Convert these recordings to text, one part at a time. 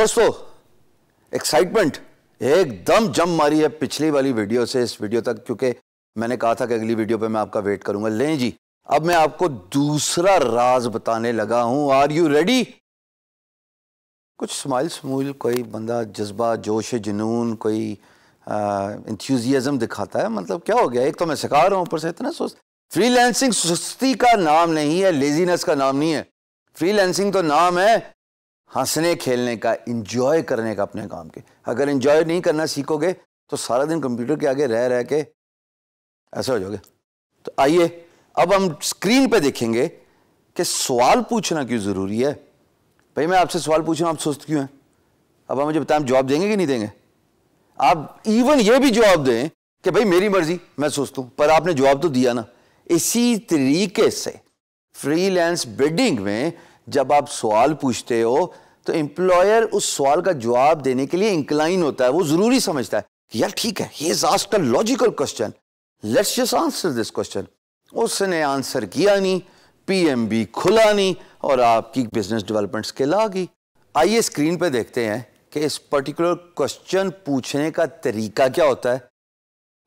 दोस्तों एक्साइटमेंट एकदम जम मारी है पिछली वाली वीडियो से इस वीडियो तक क्योंकि मैंने कहा था कि अगली वीडियो पे मैं आपका वेट करूंगा लें जी अब मैं आपको दूसरा राज बताने लगा हूं आर यू रेडी कुछ स्माइल स्मूल कोई बंदा जज्बा जोश जुनून कोई इंथ्यूजियाज़म दिखाता है मतलब क्या हो गया एक तो मैं सिखा रहा हूं ऊपर से इतना सोच फ्रीलैंसिंग सुस्ती का नाम नहीं है लेजीनेस का नाम नहीं है फ्रीलैंसिंग तो नाम है हंसने खेलने का इंजॉय करने का अपने काम के अगर इंजॉय नहीं करना सीखोगे तो सारा दिन कंप्यूटर के आगे रह रह के ऐसा हो जाओगे तो आइए अब हम स्क्रीन पे देखेंगे कि सवाल पूछना क्यों ज़रूरी है भाई मैं आपसे सवाल पूछ रहा हूँ आप सुस्त क्यों हैं अब आप मुझे बताएं जवाब देंगे कि नहीं देंगे आप इवन ये भी जवाब दें कि भाई मेरी मर्जी मैं सुस्त हूँ पर आपने जवाब तो दिया ना इसी तरीके से फ्रीलांस बिडिंग में जब आप सवाल पूछते हो तो एम्प्लॉयर उस सवाल का जवाब देने के लिए इंक्लाइन होता है वो ज़रूरी समझता है यार ठीक है ये logical question let's just answer this question उसने आंसर किया नहीं पीएमबी खुला नहीं और आपकी बिजनेस डेवलपमेंट स्किल आ गई आइए स्क्रीन पर देखते हैं कि इस पर्टिकुलर क्वेश्चन पूछने का तरीका क्या होता है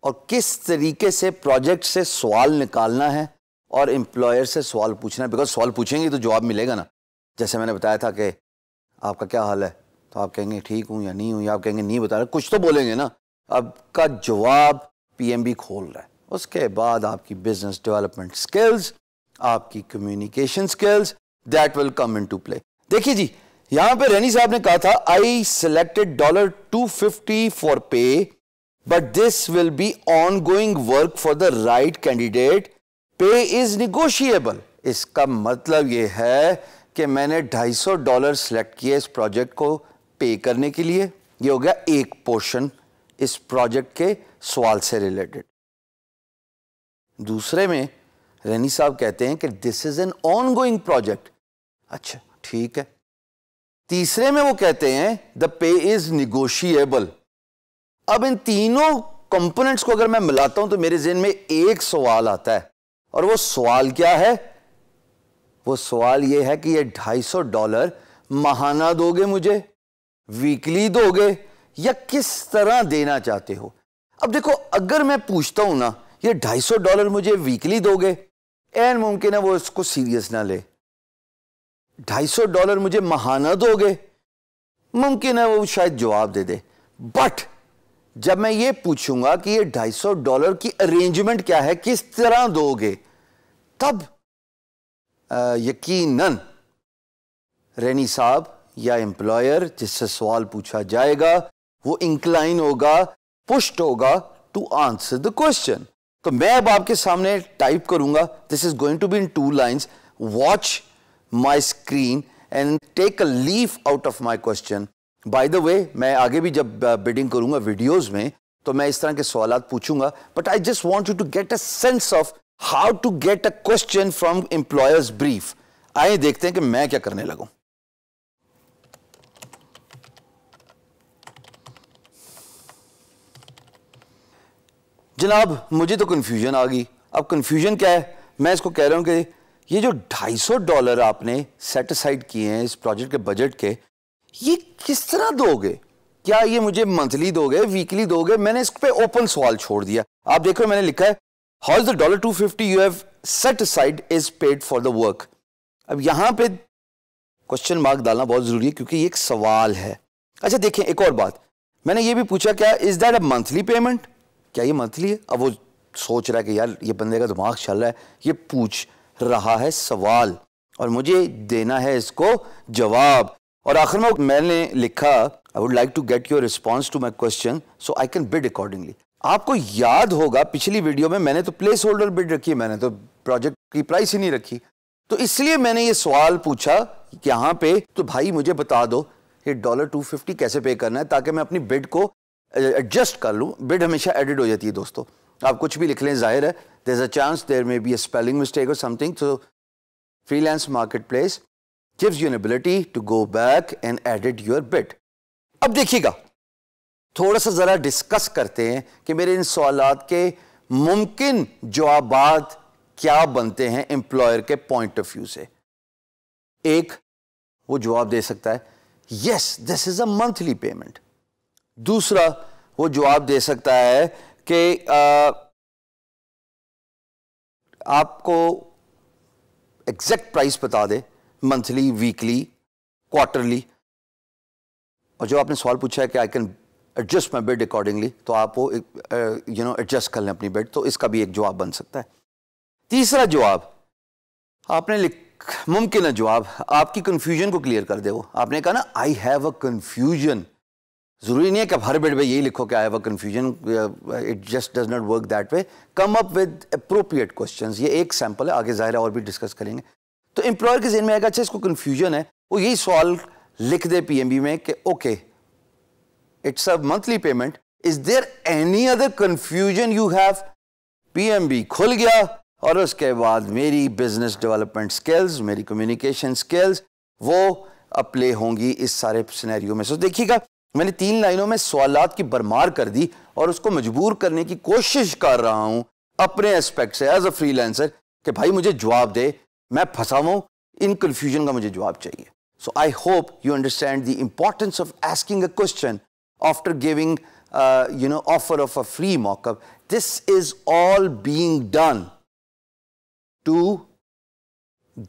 और किस तरीके से प्रोजेक्ट से सवाल निकालना है और एम्प्लॉयर से सवाल पूछना बिकॉज सवाल पूछेंगे तो जवाब मिलेगा ना जैसे मैंने बताया था कि आपका क्या हाल है तो आप कहेंगे ठीक हूँ या नहीं हूँ या आप कहेंगे नहीं बता रहे कुछ तो बोलेंगे ना आपका जवाब पीएमबी खोल रहा है उसके बाद आपकी बिजनेस डेवलपमेंट स्किल्स आपकी communication skills that will come in to play देखिए जी यहां पे रैनी साहब ने कहा था I selected dollar two fifty for pay but this will be ongoing work for the right candidate pay is negotiable इसका मतलब यह है कि मैंने 250 डॉलर सेलेक्ट किया इस प्रोजेक्ट को पे करने के लिए ये हो गया एक पोर्शन इस प्रोजेक्ट के सवाल से रिलेटेड दूसरे में रैनी साहब कहते हैं कि this is an ongoing project अच्छा ठीक है तीसरे में वो कहते हैं द पे इज निगोशिएबल अब इन तीनों कंपोनेंट्स को अगर मैं मिलाता हूं तो मेरे जेन में एक सवाल आता है और वो सवाल क्या है वो सवाल ये है कि ये 250 डॉलर महाना दोगे मुझे वीकली दोगे या किस तरह देना चाहते हो अब देखो अगर मैं पूछता हूं ना ये 250 डॉलर मुझे वीकली दोगे एन मुमकिन है वो इसको सीरियस ना ले 250 डॉलर मुझे महाना दोगे मुमकिन है वो शायद जवाब दे दे बट जब मैं ये पूछूंगा कि ये 250 डॉलर की अरेंजमेंट क्या है किस तरह दोगे तब यकीनन रैनी साहब या एम्प्लॉयर जिससे सवाल पूछा जाएगा वो इंक्लाइन होगा पुष्ट होगा टू आंसर द क्वेश्चन तो मैं अब आपके सामने टाइप करूंगा this is going to be in two lines watch my screen and take a leaf out of my question by the way मैं आगे भी जब बिडिंग uh, करूंगा वीडियोस में तो मैं इस तरह के सवाल पूछूंगा but I just want you to get a sense of how to get a question from employers brief आए देखते हैं कि मैं क्या करने लगू जनाब मुझे तो कंफ्यूजन आ गई अब कंफ्यूजन क्या है मैं इसको कह रहा हूं कि ये जो 250 डॉलर आपने सेट किए हैं इस प्रोजेक्ट के बजट के ये किस तरह दोगे क्या ये मुझे मंथली दोगे वीकली दोगे मैंने इस पे ओपन सवाल छोड़ दिया आप देखो मैंने लिखा है how is the dollar two fifty you have set side is paid for the work अब यहां पे क्वेश्चन मार्क डालना बहुत जरूरी है क्योंकि ये एक सवाल है अच्छा देखें एक और बात मैंने ये भी पूछा क्या is that a monthly payment क्या ये मंथली है अब वो सोच रहा है कि यार ये बंदे का दिमाग चल रहा है ये पूछ रहा है सवाल और मुझे देना है इसको जवाब और आखिर में मैंने लिखा I would like to get your response to my question so I can bid accordingly आपको याद होगा पिछली वीडियो में मैंने तो प्लेस होल्डर बिड रखी है मैंने तो प्रोजेक्ट की प्राइस ही नहीं रखी तो इसलिए मैंने ये सवाल पूछा यहां पे तो भाई मुझे बता दो ये डॉलर टू फिफ्टी कैसे पे करना है ताकि मैं अपनी बिड को एडजस्ट कर लूँ बिड हमेशा एडिट हो जाती है दोस्तों आप कुछ भी लिख लें जाहिर है there a chance there may be a spelling mistake और something so freelance marketplace gives you an ability to go back and edit your bit. अब देखिएगा थोड़ा सा ज़रा डिस्कस करते हैं कि मेरे इन सवालत के मुमकिन जवाब क्या बनते हैं एम्प्लॉयर के पॉइंट ऑफ व्यू से एक वो जवाब दे सकता है yes this is a monthly payment दूसरा वो जवाब दे सकता है कि आपको एग्जैक्ट प्राइस बता दे मंथली वीकली क्वार्टरली और जो आपने सवाल पूछा है कि I can adjust my bed accordingly तो आप वो यू नो एडजस्ट कर लें अपनी बेड तो इसका भी एक जवाब बन सकता है तीसरा जवाब आपने लिख मुमकिन है जवाब आपकी कन्फ्यूजन को क्लियर कर दे वो आपने कहा ना आई हैव अ कन्फ्यूजन ज़रूरी नहीं है कि आप हर बेड पे यही लिखो कि I have a confusion it just does not work that way come up with appropriate question ये एक सैम्पल है आगे ज़ाहिर और भी डिस्कस करेंगे तो एम्प्लॉयर के जहन में आएगा अच्छा इसको कन्फ्यूजन है वो यही सवाल लिख दे पीएमबी में कि okay it's a monthly payment is there any other confusion you have PMB खुल गया और उसके बाद मेरी बिजनेस डेवलपमेंट स्किल्स मेरी कम्युनिकेशन स्किल्स वो अप्ले होंगी इस सारे सिनेरियो में सो देखिएगा मैंने तीन लाइनों में सवालत की भरमार कर दी और उसको मजबूर करने की कोशिश कर रहा हूं अपने एस्पेक्ट से एज अ फ्रीलांसर कि भाई मुझे जवाब दे मैं फंसा हुआ इन कंफ्यूजन का मुझे जवाब चाहिए so I hope you understand the importance of asking a question after giving you no offer of a free mockup this is all being done to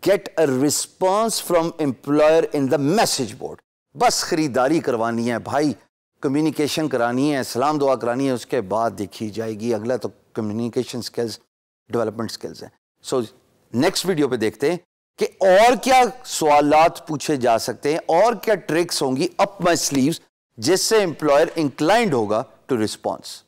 get a response from employer in the message board बस खरीदारी करवानी है भाई communication करानी है सलाम दुआ करानी है उसके बाद देखी जाएगी अगला तो कम्युनिकेशन स्किल्स डेवलपमेंट स्किल्स हैं सो नेक्स्ट वीडियो पे देखते हैं कि और क्या सवालत पूछे जा सकते हैं और क्या ट्रिक्स होंगी अप माई स्लीव जिससे एम्प्लॉयर इंक्लाइंड होगा टू रिस्पॉन्स